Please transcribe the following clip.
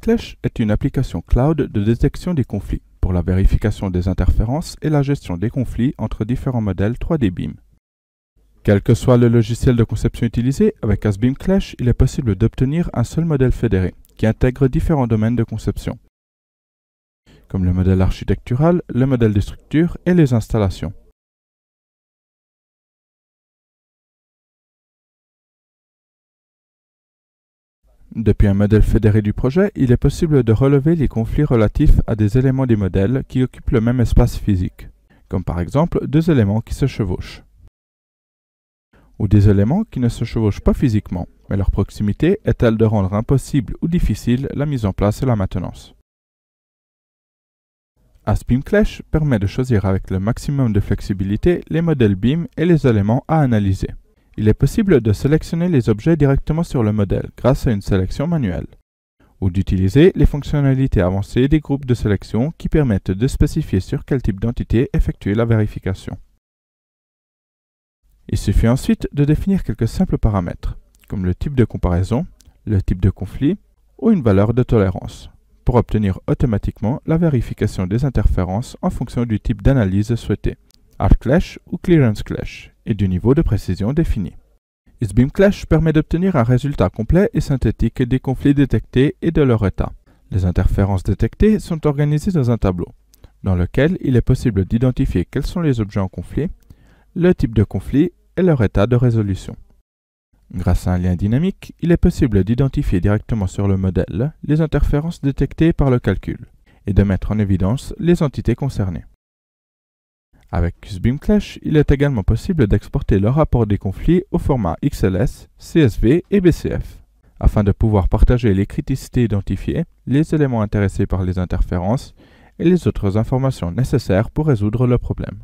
Clash est une application cloud de détection des conflits pour la vérification des interférences et la gestion des conflits entre différents modèles 3D BIM. Quel que soit le logiciel de conception utilisé, avec Clash, il est possible d'obtenir un seul modèle fédéré qui intègre différents domaines de conception, comme le modèle architectural, le modèle de structure et les installations. Depuis un modèle fédéré du projet, il est possible de relever les conflits relatifs à des éléments des modèles qui occupent le même espace physique, comme par exemple deux éléments qui se chevauchent, ou des éléments qui ne se chevauchent pas physiquement, mais leur proximité est telle de rendre impossible ou difficile la mise en place et la maintenance. Aspim Clash permet de choisir avec le maximum de flexibilité les modèles BIM et les éléments à analyser. Il est possible de sélectionner les objets directement sur le modèle grâce à une sélection manuelle, ou d'utiliser les fonctionnalités avancées des groupes de sélection qui permettent de spécifier sur quel type d'entité effectuer la vérification. Il suffit ensuite de définir quelques simples paramètres, comme le type de comparaison, le type de conflit ou une valeur de tolérance, pour obtenir automatiquement la vérification des interférences en fonction du type d'analyse souhaité hard clash ou clearance clash, et du niveau de précision défini. Isbeam Clash permet d'obtenir un résultat complet et synthétique des conflits détectés et de leur état. Les interférences détectées sont organisées dans un tableau, dans lequel il est possible d'identifier quels sont les objets en conflit, le type de conflit et leur état de résolution. Grâce à un lien dynamique, il est possible d'identifier directement sur le modèle les interférences détectées par le calcul et de mettre en évidence les entités concernées. Avec Xbeam Clash, il est également possible d'exporter le rapport des conflits au format XLS, CSV et BCF. Afin de pouvoir partager les criticités identifiées, les éléments intéressés par les interférences et les autres informations nécessaires pour résoudre le problème.